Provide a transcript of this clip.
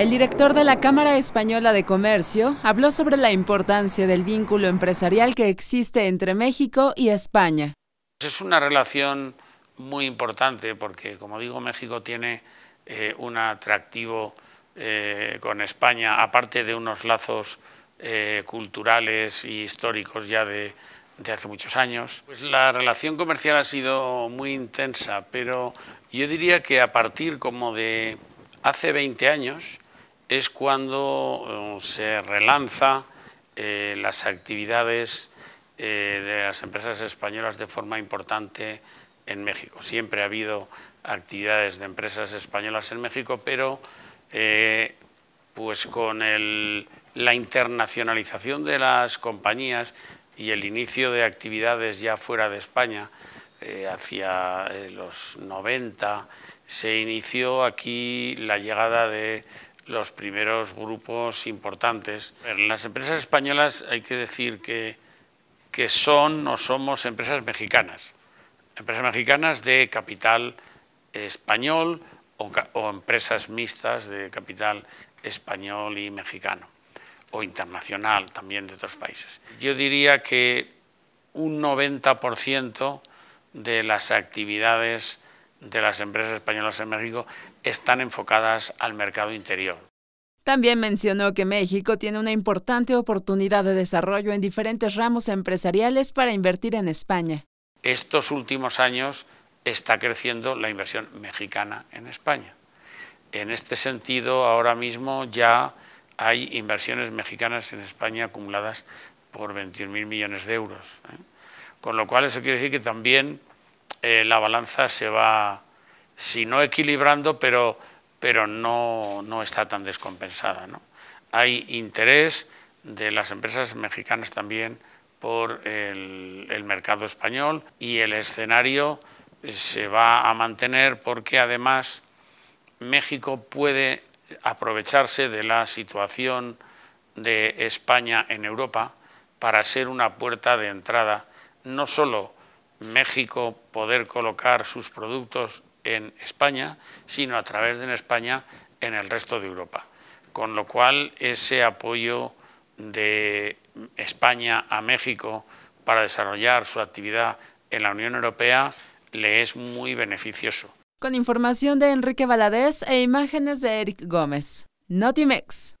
El director de la Cámara Española de Comercio habló sobre la importancia del vínculo empresarial que existe entre México y España. Es una relación muy importante porque, como digo, México tiene eh, un atractivo eh, con España, aparte de unos lazos eh, culturales y históricos ya de, de hace muchos años. Pues la relación comercial ha sido muy intensa, pero yo diría que a partir como de hace 20 años, es cuando eh, se relanza eh, las actividades eh, de las empresas españolas de forma importante en México. Siempre ha habido actividades de empresas españolas en México, pero pues con la internacionalización de las compañías y el inicio de actividades ya fuera de España, hacia los 90, se inició aquí la llegada de los primeros grupos importantes. las empresas españolas hay que decir que, que son o somos empresas mexicanas, empresas mexicanas de capital español o, o empresas mixtas de capital español y mexicano, o internacional también de otros países. Yo diría que un 90% de las actividades de las empresas españolas en México están enfocadas al mercado interior. También mencionó que México tiene una importante oportunidad de desarrollo en diferentes ramos empresariales para invertir en España. Estos últimos años está creciendo la inversión mexicana en España. En este sentido, ahora mismo ya hay inversiones mexicanas en España acumuladas por 21.000 millones de euros. ¿eh? Con lo cual eso quiere decir que también eh, la balanza se va, si no equilibrando, pero, no, está tan descompensada. Hay interés de las empresas mexicanas también por el, el mercado español y el escenario eh, se va a mantener porque además México puede aprovecharse de la situación de España en Europa para ser una puerta de entrada no solo México poder colocar sus productos en España, sino a través de España en el resto de Europa. Con lo cual, ese apoyo de España a México para desarrollar su actividad en la Unión Europea le es muy beneficioso. Con información de Enrique Valadez e imágenes de Eric Gómez. Notimex.